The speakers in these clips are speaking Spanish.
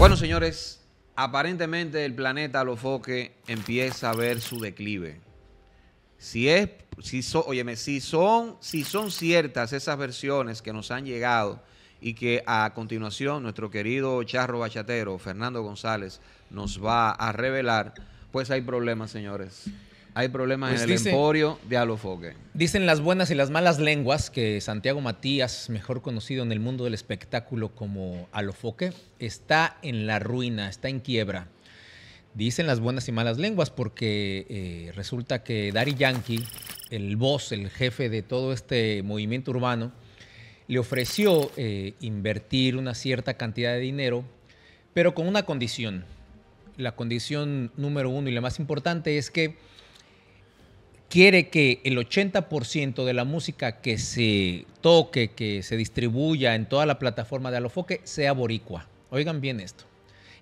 Bueno, señores, aparentemente el planeta Lofoque empieza a ver su declive. Si es, si si son, si son ciertas esas versiones que nos han llegado y que a continuación nuestro querido charro bachatero Fernando González nos va a revelar, pues hay problemas, señores hay problemas pues en el emporio de Alofoque. Dicen las buenas y las malas lenguas que Santiago Matías, mejor conocido en el mundo del espectáculo como Alofoque, está en la ruina, está en quiebra. Dicen las buenas y malas lenguas porque eh, resulta que Dari Yankee, el boss, el jefe de todo este movimiento urbano, le ofreció eh, invertir una cierta cantidad de dinero, pero con una condición. La condición número uno y la más importante es que quiere que el 80% de la música que se toque, que se distribuya en toda la plataforma de Alofoque sea boricua. Oigan bien esto.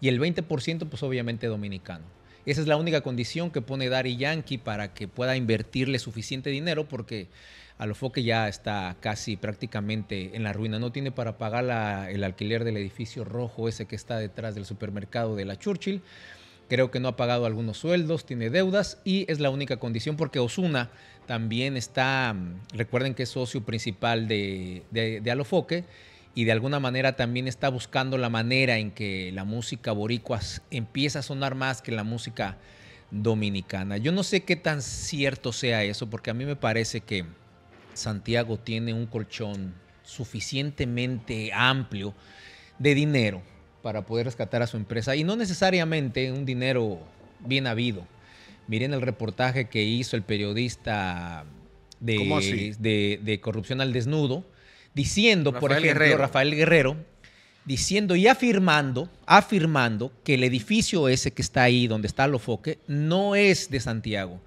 Y el 20% pues obviamente dominicano. Esa es la única condición que pone Dari Yankee para que pueda invertirle suficiente dinero porque Alofoque ya está casi prácticamente en la ruina. No tiene para pagar el alquiler del edificio rojo ese que está detrás del supermercado de la Churchill. Creo que no ha pagado algunos sueldos, tiene deudas y es la única condición porque Osuna también está, mm, recuerden que es socio principal de, de, Alofoque y de alguna manera también está buscando la manera en que la música boricuas empieza a sonar más que la música dominicana. Yo no sé qué tan cierto sea eso porque a mí me parece que Santiago tiene un colchón suficientemente amplio de dinero para poder rescatar a su empresa y no necesariamente un dinero bien habido. Miren el reportaje que hizo el periodista de, Corrupción al Desnudo, diciendo, por ejemplo, Rafael Guerrero, diciendo y afirmando, afirmando que el edificio ese que está ahí, donde está Lofoque, no es de Santiago.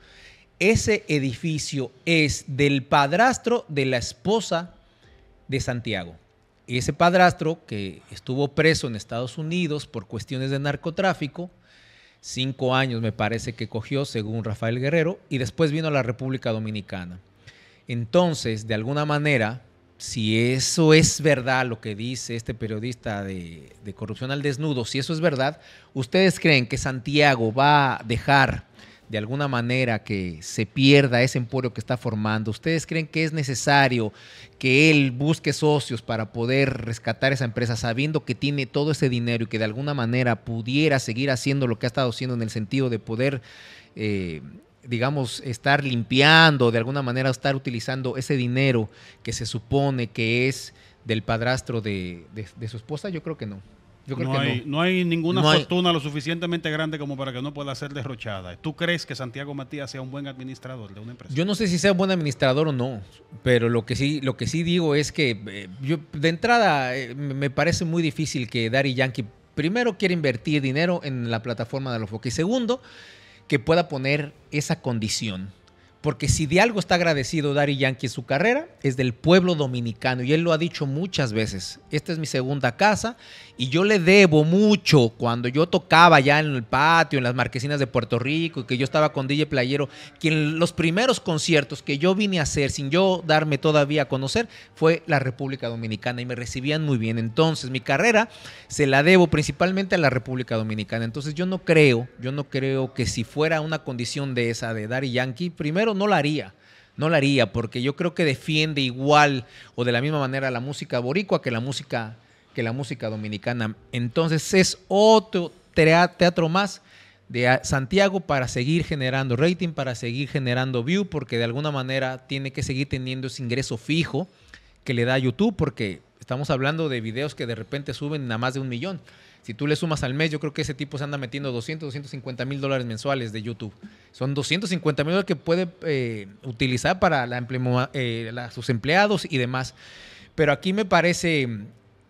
Ese edificio es del padrastro de la esposa de Santiago ese padrastro que estuvo preso en Estados Unidos por cuestiones de narcotráfico, cinco años me parece que cogió, según Rafael Guerrero, y después vino a la República Dominicana. Entonces, de alguna manera, si eso es verdad lo que dice este periodista de, corrupción al desnudo, si eso es verdad, ¿ustedes creen que Santiago va a dejar de alguna manera que se pierda ese emporio que está formando? ¿Ustedes creen que es necesario que él busque socios para poder rescatar esa empresa sabiendo que tiene todo ese dinero y que de alguna manera pudiera seguir haciendo lo que ha estado haciendo en el sentido de poder... Eh, digamos, estar limpiando, de alguna manera estar utilizando ese dinero que se supone que es del padrastro de su esposa? Yo creo que no no, hay, no. hay ninguna fortuna lo suficientemente grande como para que no pueda ser derrochada. ¿Tú crees que Santiago Matías sea un buen administrador de una empresa? Yo no sé si sea un buen administrador o no, pero lo que sí, lo que sí digo es que eh, yo, de entrada eh, me parece muy difícil que Dary Yankee primero quiera invertir dinero en la plataforma de focos y segundo que pueda poner esa condición porque si de algo está agradecido Dari Yankee en su carrera, es del pueblo dominicano. Y él lo ha dicho muchas veces. Esta es mi segunda casa y yo le debo mucho cuando yo tocaba ya en el patio, en las marquesinas de Puerto Rico, y que yo estaba con DJ Playero, quien los primeros conciertos que yo vine a hacer, sin yo darme todavía a conocer, fue la República Dominicana y me recibían muy bien. Entonces, mi carrera se la debo principalmente a la República Dominicana. Entonces, yo no creo, yo no creo que si fuera una condición de esa de Dari Yankee, primero, no la haría. No la haría porque yo creo que defiende igual o de la misma manera la música boricua que la música, que la música dominicana. Entonces es otro teatro más de Santiago para seguir generando rating, para seguir generando view, porque de alguna manera tiene que seguir teniendo ese ingreso fijo que le da YouTube, porque estamos hablando de videos que de repente suben a más de un millón. Si tú le sumas al mes, yo creo que ese tipo se anda metiendo 200, 250 mil dólares mensuales de YouTube. Son 250 mil dólares que puede eh, utilizar para eh, sus empleados y demás. Pero aquí me parece,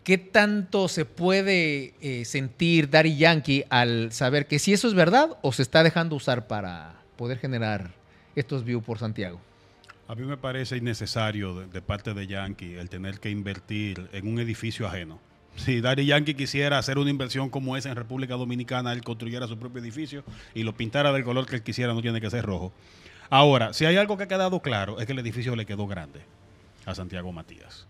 ¿qué tanto se puede eh, sentir y Yankee al saber que si eso es verdad o se está dejando usar para poder generar estos views por Santiago? A mí me parece innecesario de, parte de Yankee el tener que invertir en un edificio ajeno si Dari Yankee quisiera hacer una inversión como esa en República Dominicana, él construyera su propio edificio y lo pintara del color que él quisiera, no tiene que ser rojo. Ahora, si hay algo que ha quedado claro, es que el edificio le quedó grande a Santiago Matías.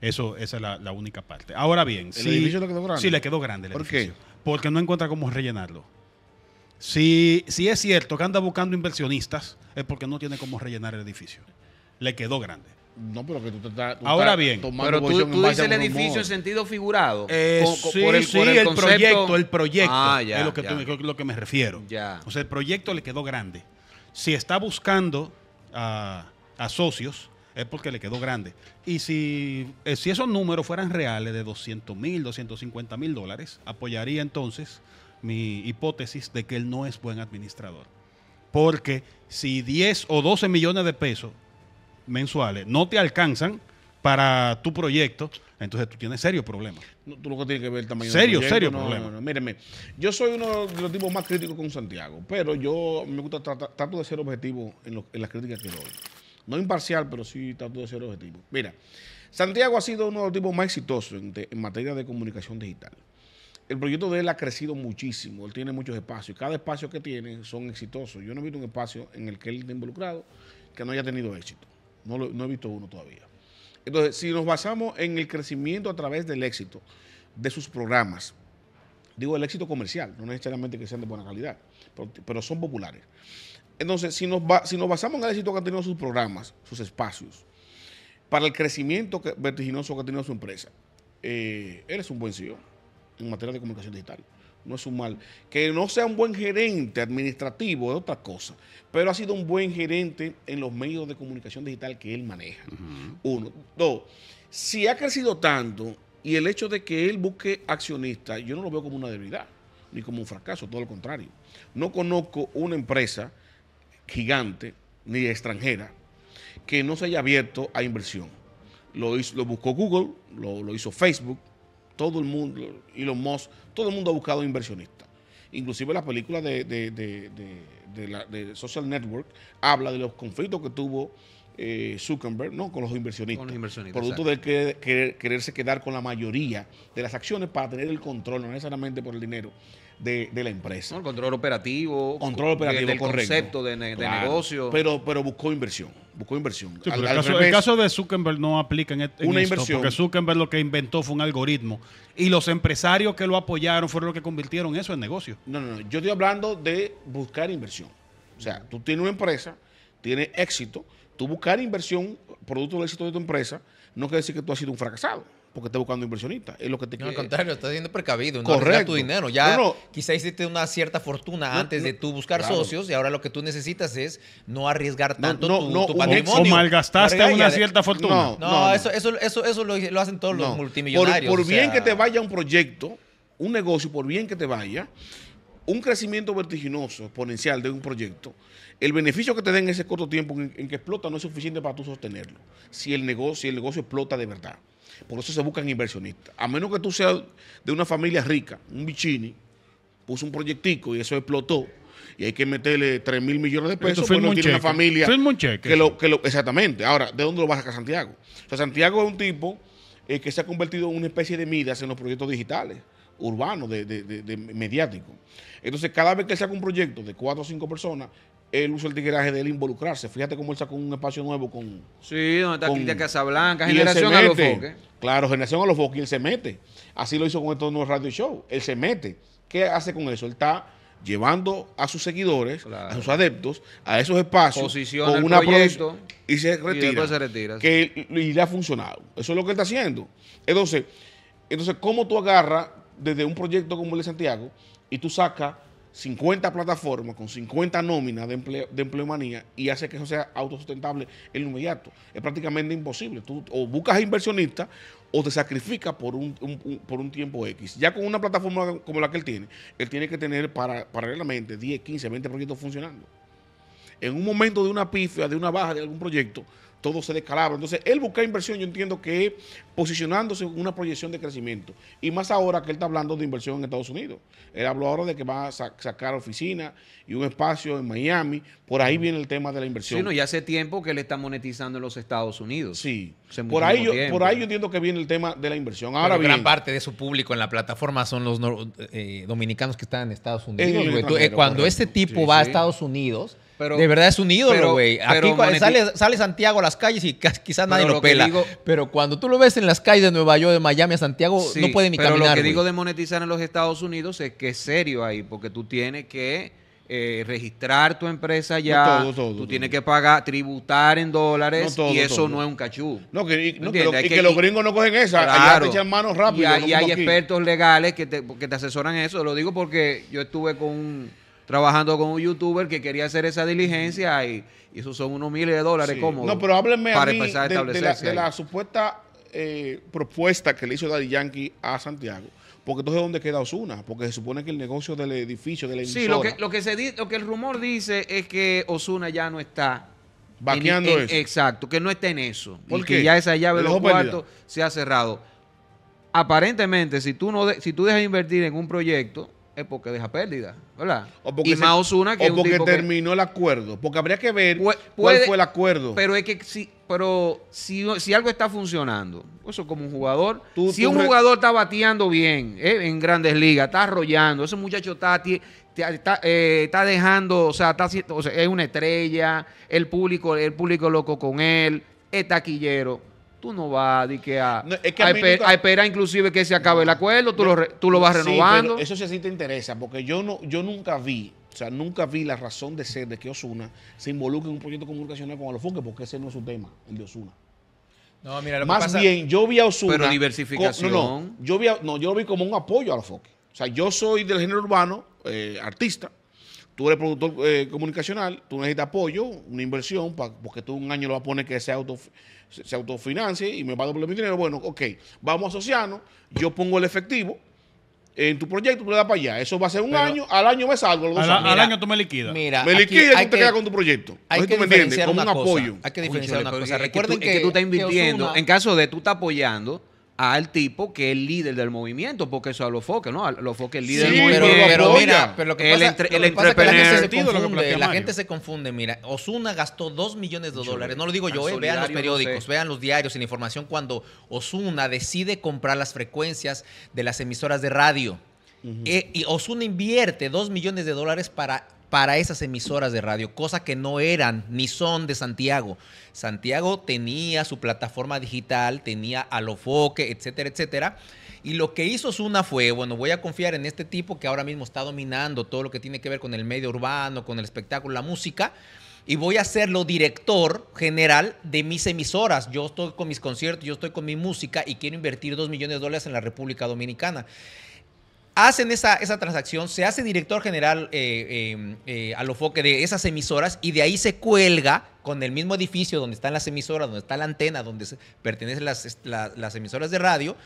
Eso, esa es la, única parte. Ahora bien, ¿El si, edificio le quedó grande? Sí, le quedó grande el ¿Por Qué? Porque no encuentra cómo rellenarlo. si es cierto que anda buscando inversionistas, es porque no tiene cómo rellenar el edificio le quedó grande. No, pero que tú te estás. Ahora bien, pero tú, dices el edificio en sentido figurado. Eh, sí, el, proyecto, el proyecto ah, es lo que, me refiero. O sea, el proyecto le quedó grande. Si está buscando a, socios, es porque le quedó grande. Y si, eh, si esos números fueran reales de 200 mil, 250 mil dólares, apoyaría entonces mi hipótesis de que él no es buen administrador. Porque si 10 o 12 millones de pesos mensuales no te alcanzan para tu proyecto, entonces tú tienes serios problemas. No, tú lo que tienes que ver el Serio, serio No, míreme, yo soy uno de los tipos más críticos con Santiago, pero yo me gusta tratar, de ser objetivo en, las críticas que doy. No imparcial, pero sí tratar de ser objetivo. Mira, Santiago ha sido uno de los tipos más exitosos en, materia de comunicación digital. El proyecto de él ha crecido muchísimo, él tiene muchos espacios cada espacio que tiene son exitosos. Yo no he visto un espacio en el que él esté involucrado que no haya tenido éxito. No, he visto uno todavía. Entonces, si nos basamos en el crecimiento a través del éxito de sus programas, digo el éxito comercial, no necesariamente que sean de buena calidad, pero, son populares. Entonces, si nos, si nos basamos en el éxito que han tenido sus programas, sus espacios, para el crecimiento vertiginoso que ha tenido su empresa, eh, él es un buen CEO en materia de comunicación digital no es un mal. Que no sea un buen gerente administrativo es otra cosa, pero ha sido un buen gerente en los medios de comunicación digital que él maneja. Uno. Dos, si ha crecido tanto y el hecho de que él busque accionistas, yo no lo veo como una debilidad, ni como un fracaso, todo lo contrario. No conozco una empresa gigante ni extranjera que no se haya abierto a inversión. Lo, hizo, lo buscó Google, lo hizo Facebook, todo el mundo, Elon Musk, todo el mundo ha buscado inversionistas. Inclusive la película de, de, de, la, Social Network habla de los conflictos que tuvo eh, Zuckerberg, ¿no? Con los inversionistas. Producto de quererse quedar con la mayoría de las acciones para tener el control, no necesariamente por el dinero. De, la empresa. el control operativo. Control operativo, del concepto de, negocio. Pero, pero buscó inversión. Buscó inversión. el, caso, de Zuckerberg no aplica en, e-, una inversión. Porque Zuckerberg lo que inventó fue un algoritmo. Y los empresarios que lo apoyaron fueron los que convirtieron eso en negocio. No, no, no. Yo estoy hablando de buscar inversión. O sea, tú tienes una empresa, tienes éxito tú buscar inversión, producto del éxito de tu empresa, no quiere decir que tú has sido un fracasado porque estás buscando inversionistas. Es lo que te No, al contrario, estás siendo precavido. Correcto. tu dinero. Ya quizás hiciste una cierta fortuna antes de tú buscar socios y ahora lo que tú necesitas es no arriesgar tanto tu, patrimonio. O malgastaste una cierta fortuna. No, eso, eso, eso, eso lo, hacen todos los multimillonarios. Por, bien que te vaya un proyecto, un negocio, por bien que te vaya, un crecimiento vertiginoso, exponencial de un proyecto, el beneficio que te den en ese corto tiempo en, que explota no es suficiente para tú sostenerlo. Si el negocio, el negocio explota de verdad. Por eso se buscan inversionistas. A menos que tú seas de una familia rica, un bichini, puso un proyectico y eso explotó. Y hay que meterle 3 mil millones de pesos. Esto bueno, tiene una familia. que que exactamente. Ahora, ¿de dónde lo vas a Santiago? O sea, Santiago es un tipo eh, que se ha convertido en una especie de Midas en los proyectos digitales urbano, de, de, de, mediático. Entonces, cada vez que él saca un proyecto de cuatro o cinco personas, él usa el tigreaje de él involucrarse. Fíjate cómo él sacó un espacio nuevo con... Sí, donde está Casa Casablanca, Generación a los Foques. Claro, Generación a los Foques, y él se mete. Así lo hizo con estos nuevos radio show. Él se mete. ¿Qué hace con eso? Él está llevando a sus seguidores, a sus adeptos, a esos espacios con una proyecto y se retira. Y que, y le ha funcionado. Eso es lo que él está haciendo. Entonces, entonces ¿cómo tú agarras desde un proyecto como el de Santiago y tú sacas 50 plataformas con 50 nóminas de, empleo, de empleomanía y hace que eso sea autosustentable en inmediato. Es prácticamente imposible. Tú o buscas inversionistas o te sacrificas por un, por un tiempo X. Ya con una plataforma como la que él tiene, él tiene que tener para, paralelamente 10, 15, 20 proyectos funcionando. En un momento de una pifia, de una baja de algún proyecto, todo se descalabra. Entonces, él busca inversión, yo entiendo que posicionándose en una proyección de crecimiento. Y más ahora que él está hablando de inversión en Estados Unidos. Él habló ahora de que va a sacar oficina y un espacio en Miami. Por ahí viene el tema de la inversión. Sí, no, ya hace tiempo que él está monetizando en los Estados Unidos. Sí. Por ahí, yo, por ahí entiendo que viene el tema de la inversión. Ahora gran parte de su público en la plataforma son los eh, dominicanos que están en Estados Unidos. Eh, cuando este tipo va a Estados Unidos, de verdad es un ídolo, güey. Aquí sale, sale Santiago a calles y quizás nadie lo, pela. pero cuando tú lo ves en las calles de Nueva York, de Miami, a Santiago, no puede ni pero Lo que digo de monetizar en los Estados Unidos es que es serio ahí, porque tú tienes que eh, registrar tu empresa ya, tú tienes que pagar, tributar en dólares y eso no es un cachú. No, que, y, que, los gringos no cogen esa, echan manos rápido. Y, hay, expertos legales que te asesoran eso, lo digo porque yo estuve con un trabajando con un youtuber que quería hacer esa diligencia y, esos son unos miles de dólares sí. No, pero háblenme para empezar de, de, la, supuesta eh, propuesta que le hizo Daddy Yankee a Santiago. Porque entonces, ¿dónde queda Osuna? Porque se supone que el negocio del edificio, de la Sí, lo que, lo que, se que el rumor dice es que Osuna ya no está. Vaqueando eso. Exacto, que no está en eso. Porque ya esa llave de los cuartos se ha cerrado. Aparentemente, si tú, no si tú dejas invertir en un proyecto, es porque deja pérdida, ¿verdad? O porque que terminó el acuerdo, porque habría que ver cuál fue el acuerdo. Pero es que si, pero si, algo está funcionando, eso como un jugador, si un jugador está bateando bien eh, en Grandes Ligas, está arrollando, ese muchacho está eh, Está, dejando, o sea, está, o es una estrella, el público, el público loco con él, es taquillero. Tú no vas a, a, esperar inclusive que se acabe el acuerdo, tú, lo, vas renovando. Sí, eso sí, te interesa, porque yo no, yo nunca vi, o sea, nunca vi la razón de ser de que Osuna se involucre en un proyecto comunicacional con Alofoque, porque ese no es su tema, el de Osuna. No, mira, lo Más que pasa, bien, yo vi a Osuna. Pero diversificación. no, yo no, yo lo vi como un apoyo a Alofoque, O sea, yo soy del género urbano, eh, artista, tú eres productor eh, comunicacional, tú necesitas apoyo, una inversión, porque tú un año lo vas a poner que se, auto, autofinancie y me va a devolver mi dinero. Bueno, ok, vamos a asociarnos, yo pongo el efectivo en tu proyecto, tú le das para allá. Eso va a ser un año, al año me salgo. Al, al año tú me liquidas. Mira, me liquidas y tú te quedas con tu proyecto. Hay que tú me entiendes, como un apoyo. Hay que diferenciar una cosa. Recuerden que, tú, estás invirtiendo, en caso de tú estás apoyando al tipo que es líder del movimiento, porque eso a los foques, ¿no? A los foques el líder del movimiento. Pero, mira, pero lo que la gente se confunde, mira, Osuna gastó 2 millones de dólares, no lo digo yo, eh, vean los periódicos, vean los diarios y la información cuando Osuna decide comprar las frecuencias de las emisoras de radio. Eh, y Osuna invierte 2 millones de dólares para para esas emisoras de radio, cosa que no eran ni son de Santiago. Santiago tenía su plataforma digital, tenía Alofoque, etcétera, etcétera. Y lo que hizo Zuna fue, bueno, voy a confiar en este tipo que ahora mismo está dominando todo lo que tiene que ver con el medio urbano, con el espectáculo, la música y voy a hacerlo director general de mis emisoras. Yo estoy con mis conciertos, yo estoy con mi música y quiero invertir dos millones de dólares en la República Dominicana hacen esa, esa transacción, se hace director general eh, eh, eh a lo de esas emisoras y de ahí se cuelga con el mismo edificio donde están las emisoras, donde está la antena, donde pertenecen las, emisoras de radio,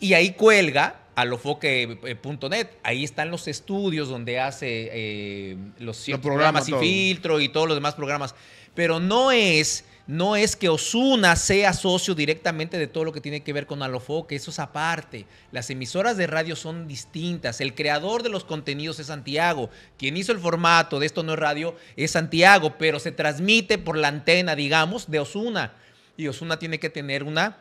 y ahí cuelga a lofoque.net. Eh, ahí están los estudios donde hace eh, los, programas, y filtro y todos los demás programas. Pero no es no es que Osuna sea socio directamente de todo lo que tiene que ver con Alofoque, eso es aparte. Las emisoras de radio son distintas. El creador de los contenidos es Santiago. Quien hizo el formato de Esto No es Radio es Santiago, pero se transmite por la antena, digamos, de Osuna. Y Osuna tiene que tener una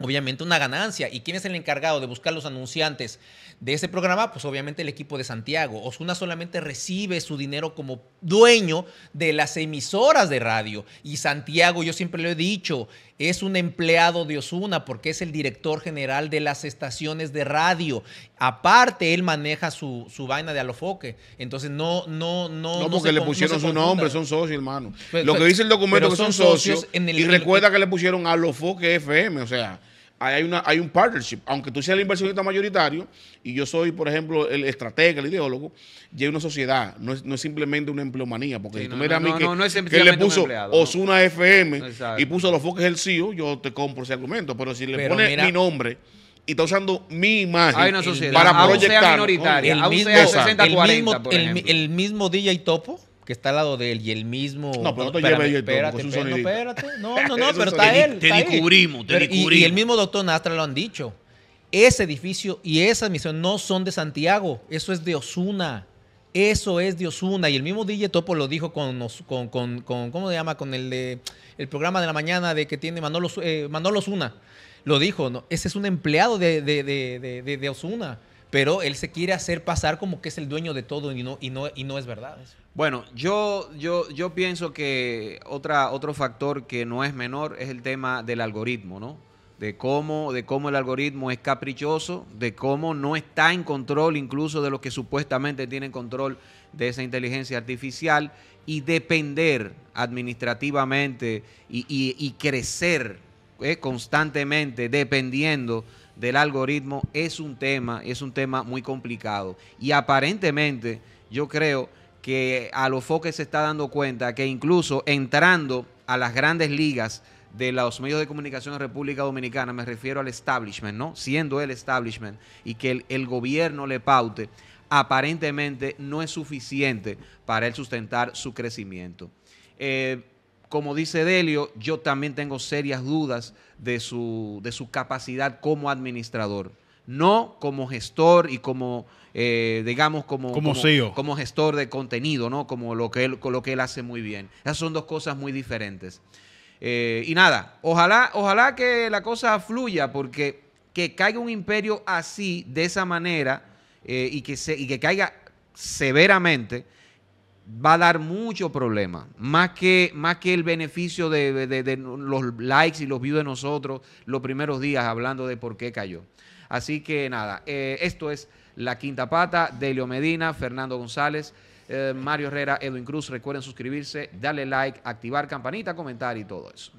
obviamente una ganancia. ¿Y quién es el encargado de buscar los anunciantes de ese programa? Pues obviamente el equipo de Santiago. Osuna solamente recibe su dinero como dueño de las emisoras de radio. Y Santiago, yo siempre lo he dicho, es un empleado de Osuna porque es el director general de las estaciones de radio. Aparte, él maneja su, vaina de alofoque. Entonces, no, no, no. No, porque le pusieron su nombre, son socios, hermano. Pues, Lo que pues, dice el documento es que son, socios. y recuerda que le pusieron alofoque FM, o sea hay, una, hay un partnership. Aunque tú seas el inversionista mayoritario y yo soy, por ejemplo, el estratega, el ideólogo, ya hay una sociedad, no es, no es simplemente una empleomanía. Porque si tú miras a mí que, le puso Osuna FM y puso los focos del CEO, yo te compro ese argumento. Pero si le pones mi nombre y está usando mi imagen para proyectar. Sea minoritaria, el, mismo, sea 60, el mismo DJ Topo que está al lado de él y el mismo. No, pero no te espérate, pues, no, No, no, pero está él. Te descubrimos, te descubrimos. Y, el mismo doctor Nastra lo han dicho. Ese edificio y esa misión no son de Santiago, eso es de Osuna. Eso es de Osuna. Y el mismo DJ Topo lo dijo con, ¿cómo se llama? Con el, de, el programa de la mañana de que tiene Manolo, eh, Osuna. Lo dijo, ese es un empleado de, de, de, Osuna pero él se quiere hacer pasar como que es el dueño de todo y no, y no, y no es verdad. Eso. Bueno, yo, yo, yo pienso que otra, otro factor que no es menor es el tema del algoritmo, ¿no? De cómo, de cómo el algoritmo es caprichoso, de cómo no está en control incluso de los que supuestamente tienen control de esa inteligencia artificial y depender administrativamente y, crecer eh, constantemente dependiendo del algoritmo es un tema, es un tema muy complicado. Y aparentemente yo creo que a los foques se está dando cuenta que incluso entrando a las grandes ligas de los medios de comunicación de República Dominicana, me refiero al establishment, ¿no? Siendo el establishment y que el, gobierno le paute, aparentemente no es suficiente para él sustentar su crecimiento. Eh, como dice Delio, yo también tengo serias dudas de su, de su capacidad como administrador no como gestor y como, eh, digamos, como, como, e como, gestor de contenido, ¿no? Como lo que, él, lo que él hace muy bien. Esas son dos cosas muy diferentes. Eh, y nada, ojalá, ojalá que la cosa fluya, porque que caiga un imperio así, de esa manera, eh, y, que se, y que caiga severamente, va a dar mucho problema. Más que, más que el beneficio de, de los likes y los views de nosotros los primeros días hablando de por qué cayó. Así que nada, eh, esto es La Quinta Pata, Delio Medina, Fernando González, eh, Mario Herrera, Edwin Cruz. Recuerden suscribirse, darle like, activar campanita, comentar y todo eso.